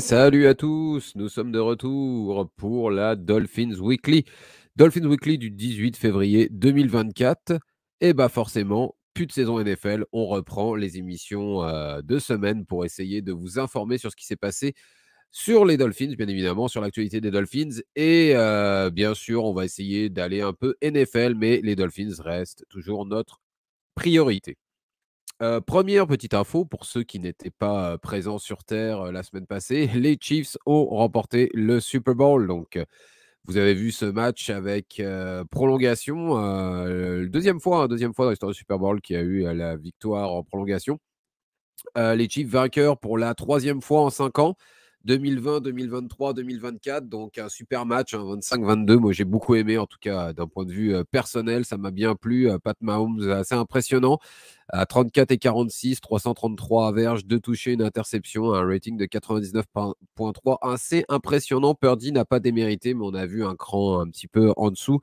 salut à tous, nous sommes de retour pour la Dolphins Weekly. Dolphins Weekly du 18 février 2024. Et bah forcément, plus de saison NFL, on reprend les émissions euh, de semaine pour essayer de vous informer sur ce qui s'est passé sur les Dolphins, bien évidemment, sur l'actualité des Dolphins. Et euh, bien sûr, on va essayer d'aller un peu NFL, mais les Dolphins restent toujours notre priorité. Euh, première petite info pour ceux qui n'étaient pas présents sur Terre la semaine passée, les Chiefs ont remporté le Super Bowl. Donc, vous avez vu ce match avec prolongation, deuxième fois, hein, deuxième fois dans l'histoire du Super Bowl qui a eu la victoire en prolongation. les Chiefs vainqueurs pour la troisième fois en cinq ans. 2020, 2023, 2024. Donc un super match, 25-22. Hein, Moi j'ai beaucoup aimé, en tout cas d'un point de vue personnel, ça m'a bien plu. Pat Mahomes, assez impressionnant. À 34 et 46, 333 à verge, 2 touchés, une interception, un rating de 99.3. Assez impressionnant. Purdy n'a pas démérité, mais on a vu un cran un petit peu en dessous.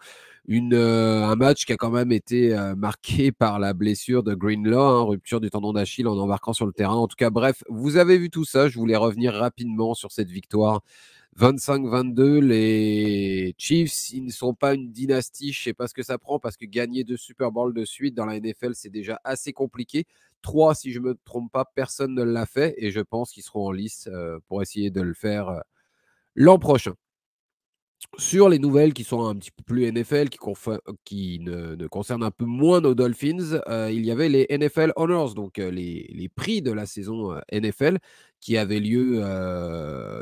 Une, euh, un match qui a quand même été euh, marqué par la blessure de Greenlaw, hein, rupture du tendon d'Achille en embarquant sur le terrain. En tout cas, bref, vous avez vu tout ça. Je voulais revenir rapidement sur cette victoire 25-22, les Chiefs, ils ne sont pas une dynastie, je ne sais pas ce que ça prend, parce que gagner deux Super Bowl de suite dans la NFL, c'est déjà assez compliqué. Trois, si je ne me trompe pas, personne ne l'a fait, et je pense qu'ils seront en lice euh, pour essayer de le faire euh, l'an prochain sur les nouvelles qui sont un petit peu plus NFL, qui, qui ne, ne, concernent un peu moins nos Dolphins, euh, il y avait les NFL Honors, donc euh, les, prix de la saison euh, NFL qui avaient lieu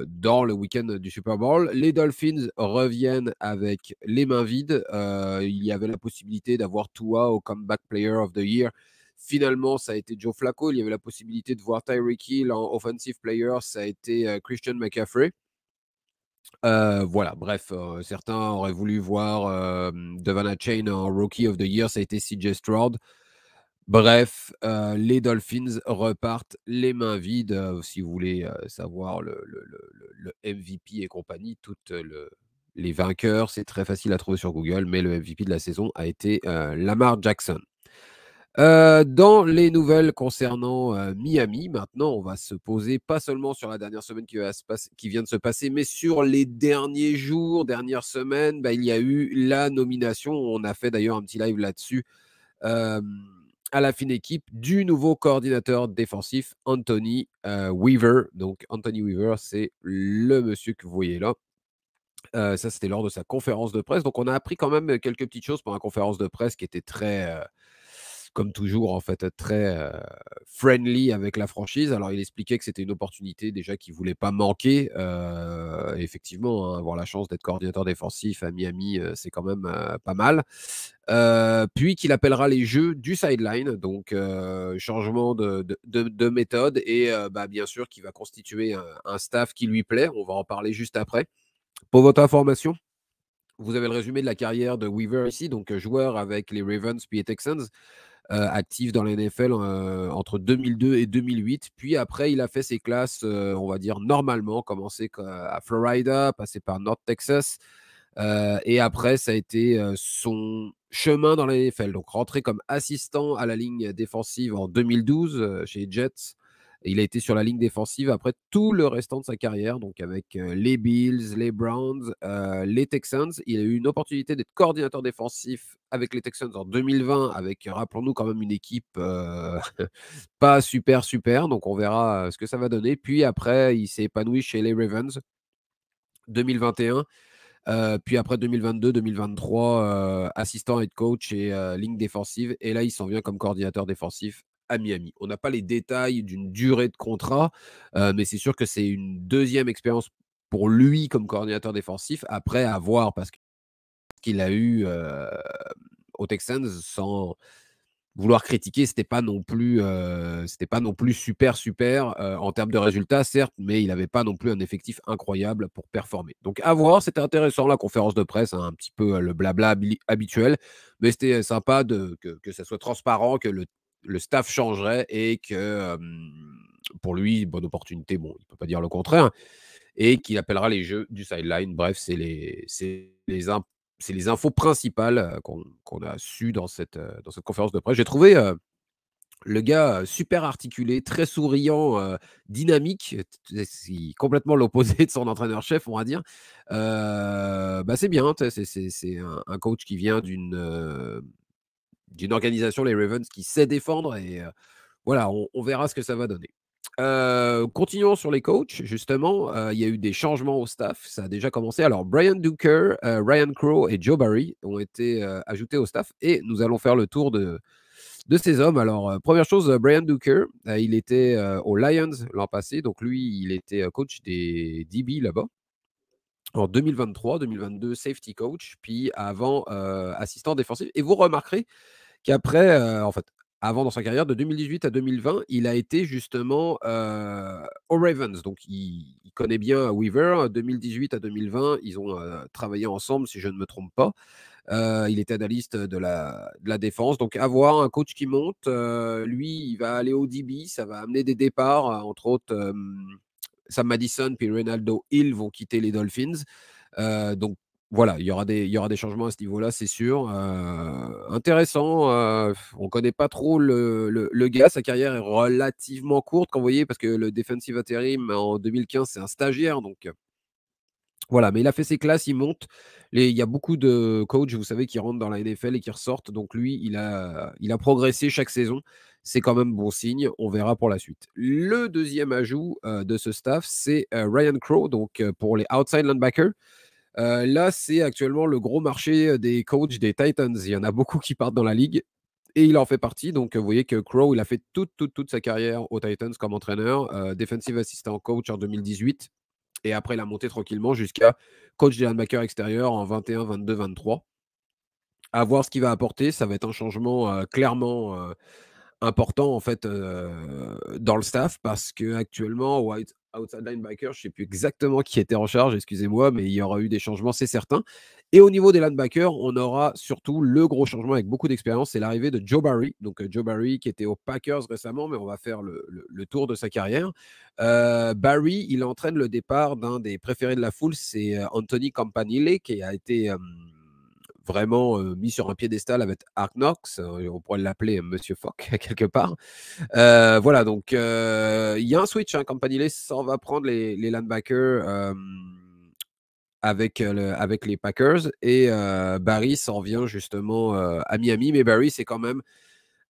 dans le week-end du Super Bowl. Les Dolphins reviennent avec les mains vides. il y avait la possibilité d'avoir Tua au Comeback Player of the Year. Finalement, ça a été Joe Flacco. Il y avait la possibilité de voir Tyreek Hill en Offensive Player. Ça a été Christian McCaffrey. Euh, voilà, bref, euh, certains auraient voulu voir euh, Devana Chain en Rookie of the Year, ça a été CJ Stroud. Bref, les Dolphins repartent les mains vides. si vous voulez savoir le, le, MVP et compagnie, toutes les vainqueurs, c'est très facile à trouver sur Google, mais le MVP de la saison a été Lamar Jackson. Euh, dans les nouvelles concernant euh, Miami, maintenant, on va se poser pas seulement sur la dernière semaine qui, vient de se passer, mais sur les derniers jours, dernières semaines, bah, il y a eu la nomination. On a fait d'ailleurs un petit live là-dessus euh, à la fine équipe du nouveau coordinateur défensif, Anthony Weaver. Donc, Anthony Weaver, c'est le monsieur que vous voyez là. ça, c'était lors de sa conférence de presse. Donc, on a appris quand même quelques petites choses pendant la conférence de presse qui était très comme toujours, en fait, très friendly avec la franchise. Alors, il expliquait que c'était une opportunité déjà qu'il voulait pas manquer. effectivement, hein, avoir la chance d'être coordinateur défensif à Miami, c'est quand même pas mal. puis qu'il appellera les jeux du sideline, donc changement de, méthode, et bah, bien sûr qu'il va constituer un, staff qui lui plaît. On va en parler juste après. Pour votre information, vous avez le résumé de la carrière de Weaver ici, donc joueur avec les Ravens puis Texans. Euh, actif dans la NFL euh, entre 2002 et 2008. Puis après, il a fait ses classes, euh, on va dire, normalement, commencé à Florida, passé par North Texas. et après, ça a été son chemin dans la NFL. Donc, rentré comme assistant à la ligne défensive en 2012 chez Jets. Il a été sur la ligne défensive après tout le restant de sa carrière, donc avec euh, les Bills, les Browns, euh, les Texans. Il a eu une opportunité d'être coordinateur défensif avec les Texans en 2020, avec, rappelons-nous, quand même une équipe euh, pas super, super. Donc on verra ce que ça va donner. Puis après, il s'est épanoui chez les Ravens 2021. puis après 2022-2023, assistant head coach et ligne défensive. Et là, il s'en vient comme coordinateur défensif à Miami. On n'a pas les détails d'une durée de contrat, euh, mais c'est sûr que c'est une deuxième expérience pour lui comme coordinateur défensif après avoir, parce qu'il a eu euh, au Texans sans vouloir critiquer, c'était pas non plus, euh, pas non plus super super en termes de résultats, certes, mais il n'avait pas non plus un effectif incroyable pour performer. Donc à voir, c'était intéressant la conférence de presse, hein, un petit peu le blabla habituel, mais c'était sympa de, que, que ça soit transparent, que le le staff changerait et que pour lui, bonne opportunité, bon, il ne peut pas dire le contraire, et qu'il appellera les jeux du sideline. Bref, c'est les, les, les infos principales qu'on, a su dans cette, dans cette conférence de presse. J'ai trouvé le gars super articulé, très souriant, dynamique, complètement l'opposé de son entraîneur-chef, on va dire. Bah, c'est bien, c'est, un, coach qui vient d'une d'une organisation, les Ravens, qui sait défendre. Et voilà, on, verra ce que ça va donner. continuons sur les coachs, justement. il y a eu des changements au staff. Ça a déjà commencé. Alors, Brian Duker, Ryan Crow et Joe Barry ont été ajoutés au staff. Et nous allons faire le tour de, de ces hommes. Alors, première chose, Brian Duker, il était aux Lions l'an passé. Donc, lui, il était coach des DB là-bas en 2023, 2022, safety coach, puis avant euh, assistant défensif. Et vous remarquerez qu'après, euh, en fait, avant dans sa carrière, de 2018 à 2020, il a été justement euh, aux Ravens. Donc, il, connaît bien Weaver. 2018 hein, à 2020, ils ont euh, travaillé ensemble, si je ne me trompe pas. il était analyste de la, de la, défense. Donc, avoir un coach qui monte, lui, il va aller au DB, ça va amener des départs, entre autres. Sam Madison puis Ronaldo Hill vont quitter les Dolphins. Euh, donc voilà, il y, aura des, y aura des changements à ce niveau-là, c'est sûr. Euh, intéressant, euh, on ne connaît pas trop le, gars, sa carrière est relativement courte, quand vous voyez, parce que le defensive interim en 2015, c'est un stagiaire, donc voilà, mais il a fait ses classes, il monte. Les, il y a beaucoup de coachs, vous savez, qui rentrent dans la NFL et qui ressortent, donc lui, il a, il a progressé chaque saison c'est quand même bon signe. On verra pour la suite. Le deuxième ajout euh, de ce staff, c'est euh, Ryan Crow, donc euh, pour les outside linebackers. là, c'est actuellement le gros marché des coachs des Titans. Il y en a beaucoup qui partent dans la ligue et il en fait partie. Donc, vous voyez que Crow, il a fait toute, toute, sa carrière aux Titans comme entraîneur, defensive assistant coach en 2018. Et après, il a monté tranquillement jusqu'à coach des linebackers extérieurs en 21, 22, 23 à voir ce qu'il va apporter. Ça va être un changement clairement important en fait dans le staff parce que actuellement White outside linebacker, je ne sais plus exactement qui était en charge, excusez-moi, mais il y aura eu des changements, c'est certain. Et au niveau des linebackers, on aura surtout le gros changement avec beaucoup d'expérience, c'est l'arrivée de Joe Barry. Donc Joe Barry qui était aux Packers récemment, mais on va faire le, tour de sa carrière. Barry, il entraîne le départ d'un des préférés de la foule, c'est Anthony Campanile qui a été vraiment mis sur un piédestal avec Arknox, on pourrait l'appeler Monsieur Fock quelque part. voilà, donc il y a un switch, hein, Campanile s'en va prendre les, les avec, le, avec les Packers et Barry s'en vient justement à Miami, mais Barry c'est quand même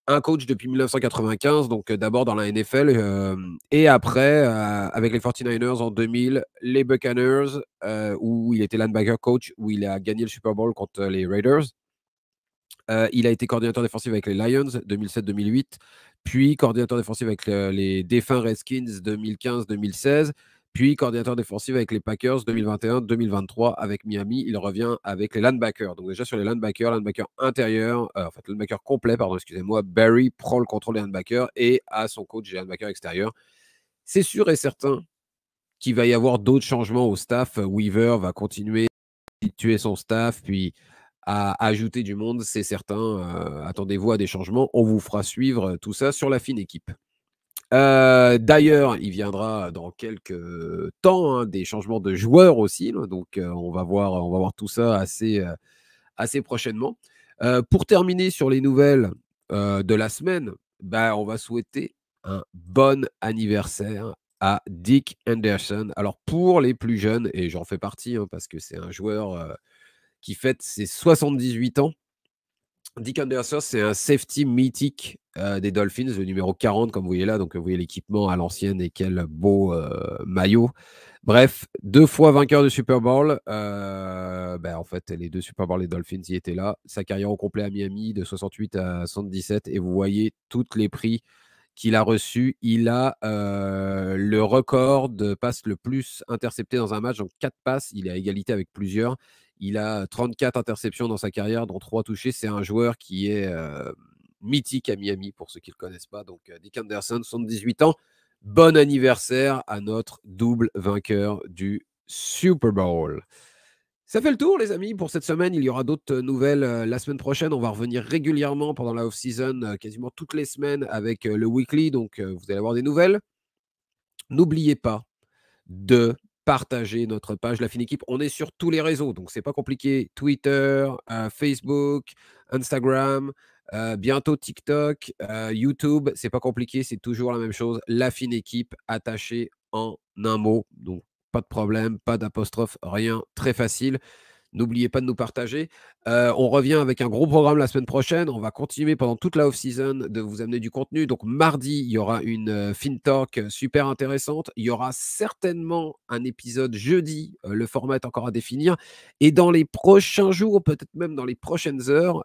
un coach depuis 1995, donc euh, d'abord dans la NFL, euh, et après euh, avec les 49ers en 2000, les Buccaneers, où il était linebacker coach, où il a gagné le Super Bowl contre les Raiders. il a été coordinateur défensif avec les Lions 2007-2008, puis coordinateur défensif avec les défunts Redskins 2015-2016, puis coordinateur défensif avec les Packers 2021-2023 avec Miami. Il revient avec les linebackers. Donc déjà sur les linebackers, linebacker intérieur, euh, en fait linebacker complet, pardon, excusez-moi, Barry prend le contrôle des linebackers et à son coach des linebackers extérieurs. C'est sûr et certain qu'il va y avoir d'autres changements au staff. Weaver va continuer à tuer son staff, puis à ajouter du monde, c'est certain. Euh, attendez-vous à des changements. On vous fera suivre euh, tout ça sur la fine équipe. Euh, d'ailleurs, il viendra dans quelques temps hein, des changements de joueurs aussi. Hein, donc, euh, on, va voir, on va voir tout ça assez, euh, assez prochainement. pour terminer sur les nouvelles de la semaine, bah, on va souhaiter un bon anniversaire à Dick Anderson. Alors, pour les plus jeunes, et j'en fais partie hein, parce que c'est un joueur qui fête ses 78 ans. Dick Anderson, c'est un safety mythique euh, des Dolphins, le numéro 40, comme vous voyez là. Donc, vous voyez l'équipement à l'ancienne et quel beau euh, maillot. Bref, deux fois vainqueur de Super Bowl. Euh, ben, en fait, les deux Super Bowl, les Dolphins y étaient là. Sa carrière au complet à Miami de 68 à 77. Et vous voyez toutes les prix qu'il a reçus. Il a le record de passes le plus intercepté dans un match. Donc, quatre passes. Il est à égalité avec plusieurs. Il a 34 interceptions dans sa carrière, dont trois touchés. C'est un joueur qui est mythique à Miami pour ceux qui ne le connaissent pas. Donc euh, Dick Anderson, 78 ans. Bon anniversaire à notre double vainqueur du Super Bowl. Ça fait le tour, les amis, pour cette semaine. Il y aura d'autres euh, nouvelles euh, la semaine prochaine. On va revenir régulièrement pendant la off-season, quasiment toutes les semaines avec le weekly. Donc, vous allez avoir des nouvelles. N'oubliez pas de partager notre page La Fine Équipe. On est sur tous les réseaux, donc c'est pas compliqué. Twitter, Facebook, Instagram, euh, bientôt TikTok, euh, YouTube, c'est pas compliqué, c'est toujours la même chose. La fine équipe attachée en un mot. Donc, pas de problème, pas d'apostrophe, rien, très facile. N'oubliez pas de nous partager. Euh, on revient avec un gros programme la semaine prochaine. On va continuer pendant toute la off-season de vous amener du contenu. Donc mardi, il y aura une euh, FinTalk euh, super intéressante. Il y aura certainement un épisode jeudi. le format est encore à définir. Et dans les prochains jours, peut-être même dans les prochaines heures,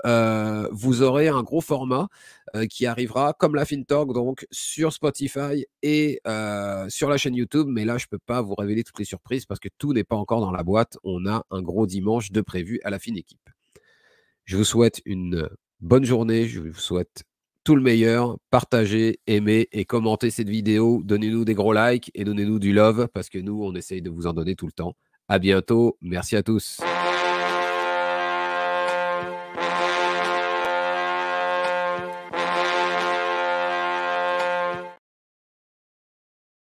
vous aurez un gros format euh, qui arrivera, comme la FinTalk, donc sur Spotify et euh, sur la chaîne YouTube. Mais là, je ne peux pas vous révéler toutes les surprises parce que tout n'est pas encore dans la boîte. On a un gros dimanche de prévu à la fine équipe. Je vous souhaite une bonne journée. Je vous souhaite tout le meilleur. Partagez, aimez et commentez cette vidéo. Donnez-nous des gros likes et donnez-nous du love parce que nous, on essaye de vous en donner tout le temps. À bientôt. Merci à tous.